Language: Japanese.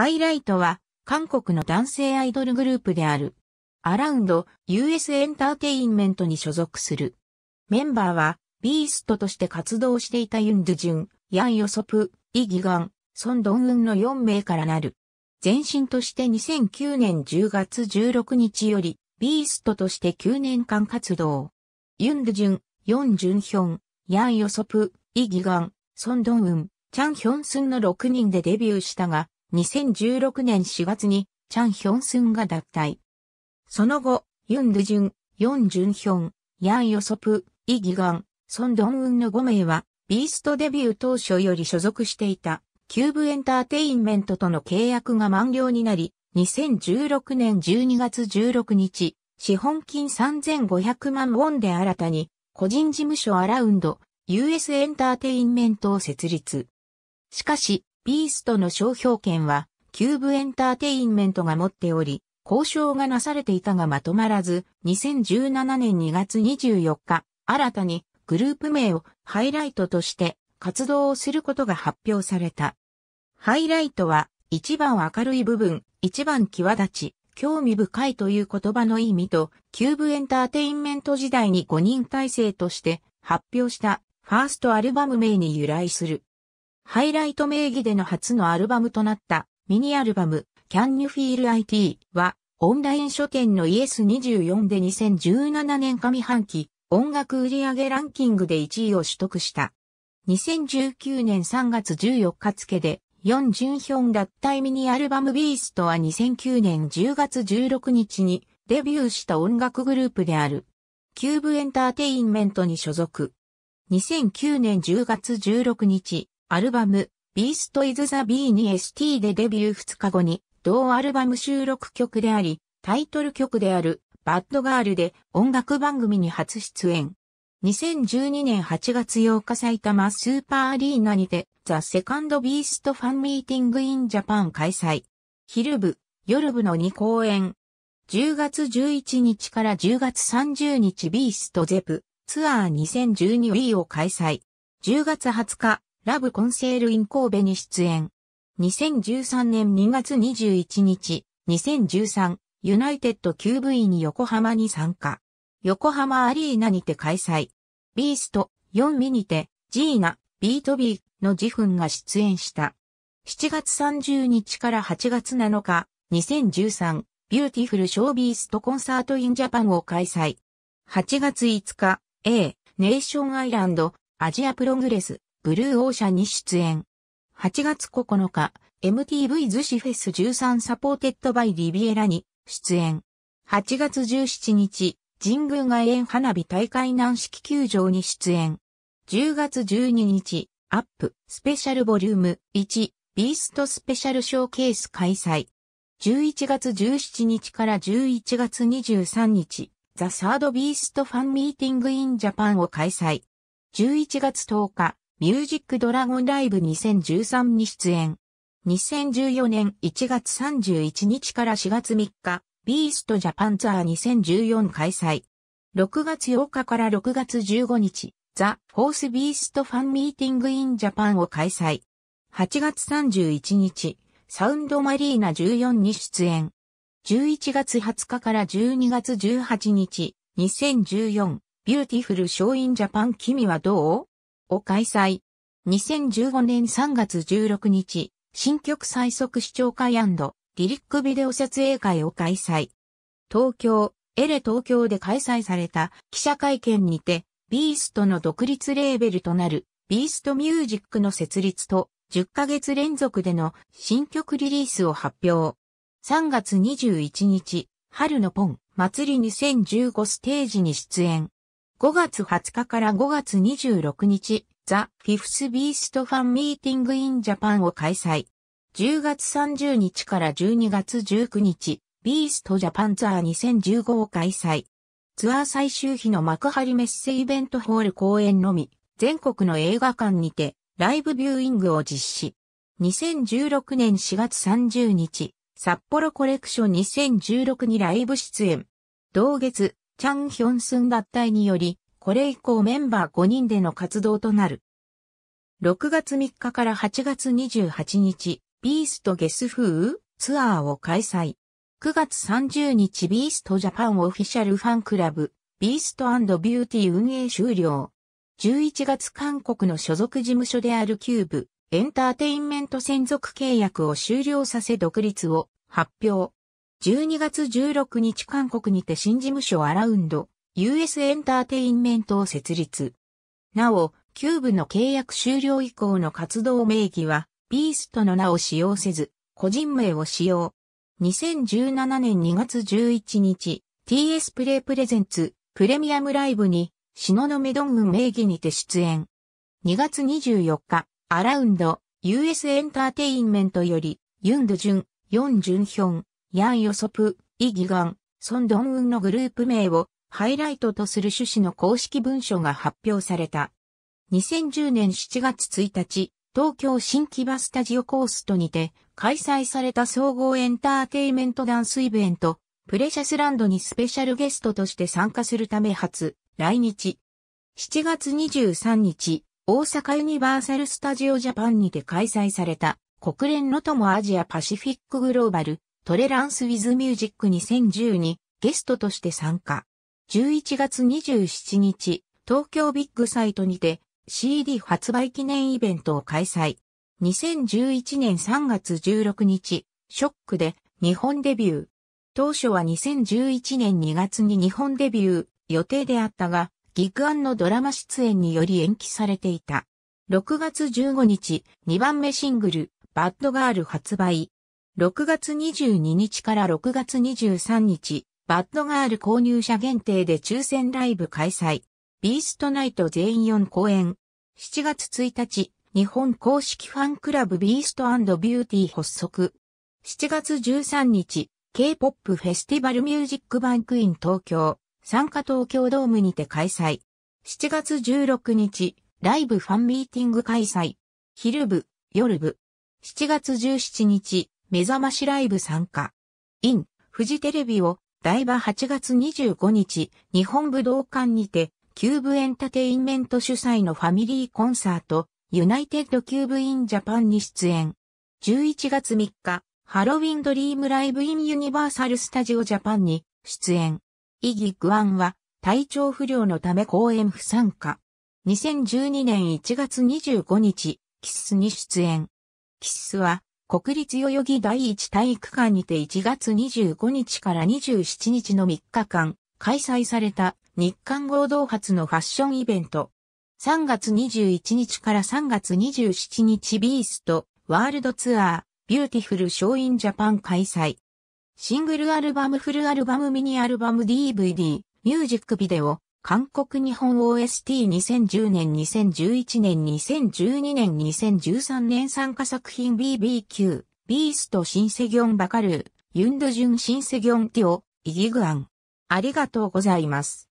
ハイライトは、韓国の男性アイドルグループである。アラウンド US エンターテインメントに所属する。メンバーは、ビーストとして活動していたユンドゥジュン、ヤンヨソプ、イギガン、ソンドンウンの4名からなる。前身として2009年10月16日より、ビーストとして9年間活動。ユンドゥジュン、ヨンジュンヒョン、ヤンヨソプ、イギガン、ソンドンウン、チャンヒョンスンの6人でデビューしたが、2016年4月にチャン・ヒョンスンが脱退。その後、ユン・ドゥジュン、ヨン・ジュンヒョン、ヤン・ヨソプ、イ・ギガン、ソン・ドン・ウンの5名は、ビーストデビュー当初より所属していた、キューブエンターテインメントとの契約が満了になり、2016年12月16日、資本金3500万ウォンで新たに、個人事務所アラウンド、US エンターテインメントを設立。しかし、ビーストの商標権は、キューブエンターテインメントが持っており、交渉がなされていたがまとまらず、2017年2月24日、新たにグループ名をハイライトとして活動をすることが発表された。ハイライトは、一番明るい部分、一番際立ち、興味深いという言葉の意味と、キューブエンターテインメント時代に5人体制として発表したファーストアルバム名に由来する。ハイライト名義での初のアルバムとなったミニアルバム Can You Feel IT はオンライン書店の ES24 で2017年上半期音楽売上ランキングで1位を取得した。2019年3月14日付で、ヨ順ジ脱退ミニアルバムビーストは2009年10月16日にデビューした音楽グループである。キューブエンターテインメントに所属。2009年10月16日、アルバム、ビーストイズ・ザ・ビーに ST でデビュー2日後に、同アルバム収録曲であり、タイトル曲である、バッドガールで音楽番組に初出演。2012年8月8日埼玉スーパーアリーナにて、ザ・セカンド・ビースト・ファン・ミーティング・イン・ジャパン開催。昼部、夜部の2公演。10月11日から10月30日ビースト・ゼプ、ツアー2 0 1 2ウィーを開催。10月20日、ラブコンセールイン神戸に出演。2013年2月21日、2013ユナイテッド QV に横浜に参加。横浜アリーナにて開催。ビースト4ミにてジーナ、ビートビーのジフンが出演した。7月30日から8月7日、2013ビューティフルショービーストコンサートインジャパンを開催。8月5日、A、ネーションアイランド、アジアプログレス、ブルーオーシャに出演。8月9日、MTV 寿司フェス13サポーテッドバイリビエラに出演。8月17日、神宮外苑花火大会南式球場に出演。10月12日、アップスペシャルボリューム1ビーストスペシャルショーケース開催。11月17日から11月23日、ザ・サード・ビースト・ファン・ミーティング・イン・ジャパンを開催。11月10日、ミュージックドラゴンライブ2013に出演。2014年1月31日から4月3日、ビーストジャパンツアー2014開催。6月8日から6月15日、ザ・フォースビーストファンミーティングインジャパンを開催。8月31日、サウンドマリーナ14に出演。11月20日から12月18日、2014、ビューティフルショーインジャパン君はどうを開催。2015年3月16日、新曲最速視聴会リリックビデオ撮影会を開催。東京、エレ東京で開催された記者会見にて、ビーストの独立レーベルとなる、ビーストミュージックの設立と、10ヶ月連続での新曲リリースを発表。3月21日、春のポン祭り2015ステージに出演。5月20日から5月26日、ザ・フィフス・ビースト・ファン・ミーティング・イン・ジャパンを開催。10月30日から12月19日、ビースト・ジャパンツアー2015を開催。ツアー最終日の幕張メッセイベントホール公演のみ、全国の映画館にて、ライブビューイングを実施。2016年4月30日、札幌コレクション2016にライブ出演。同月、チャンヒョンスン脱退により、これ以降メンバー5人での活動となる。6月3日から8月28日、ビーストゲスフーツアーを開催。9月30日ビーストジャパンオフィシャルファンクラブ、ビーストビューティー運営終了。11月韓国の所属事務所であるキューブ、エンターテインメント専属契約を終了させ独立を発表。12月16日韓国にて新事務所アラウンド US エンターテインメントを設立。なお、キューブの契約終了以降の活動名義は、ビーストの名を使用せず、個人名を使用。2017年2月11日、TS プレイプレゼンツ、プレミアムライブに、篠ノメドン軍名義にて出演。2月24日、アラウンド、US エンターテインメントより、ユンドジュン、ヨンジュンヒョン、ヤン・ヨソプ、イ・ギガン、ソン・ドン・ウンのグループ名をハイライトとする趣旨の公式文書が発表された。2010年7月1日、東京新木場スタジオコーストにて開催された総合エンターテイメントダンスイベント、プレシャスランドにスペシャルゲストとして参加するため初、来日。7月23日、大阪ユニバーサルスタジオジャパンにて開催された国連の友アジアパシフィックグローバルトレランス・ウィズ・ミュージック2010にゲストとして参加。11月27日、東京ビッグサイトにて CD 発売記念イベントを開催。2011年3月16日、ショックで日本デビュー。当初は2011年2月に日本デビュー予定であったが、ギグアンのドラマ出演により延期されていた。6月15日、2番目シングル、バッドガール発売。6月22日から6月23日、バッドガール購入者限定で抽選ライブ開催。ビーストナイト全員4公演。7月1日、日本公式ファンクラブビーストビューティー発足。7月13日、K-POP フェスティバルミュージックバンクイン東京、参加東京ドームにて開催。7月16日、ライブファンミーティング開催。昼部、夜部。7月17日、目覚ましライブ参加。in、フジテレビを、台場8月25日、日本武道館にて、キューブエンタテインメント主催のファミリーコンサート、ユナイテッドキューブインジャパンに出演。11月3日、ハロウィンドリームライブインユニバーサルスタジオジャパンに出演。イギグアンは体調不良のため公演不参加。2012年1月25日、キッスに出演。キッスは国立代々木第一体育館にて1月25日から27日の3日間、開催された日韓合同発のファッションイベント。3月21日から3月27日ビーストワールドツアービューティフルショーインジャパン開催。シングルアルバムフルアルバムミニアルバム DVD ミュージックビデオ韓国日本 OST2010 年2011年2012年2013年参加作品 BBQ、ビーストシンセギョンバカルー、ユンドジュンシンセギョンティオ、イギグアン。ありがとうございます。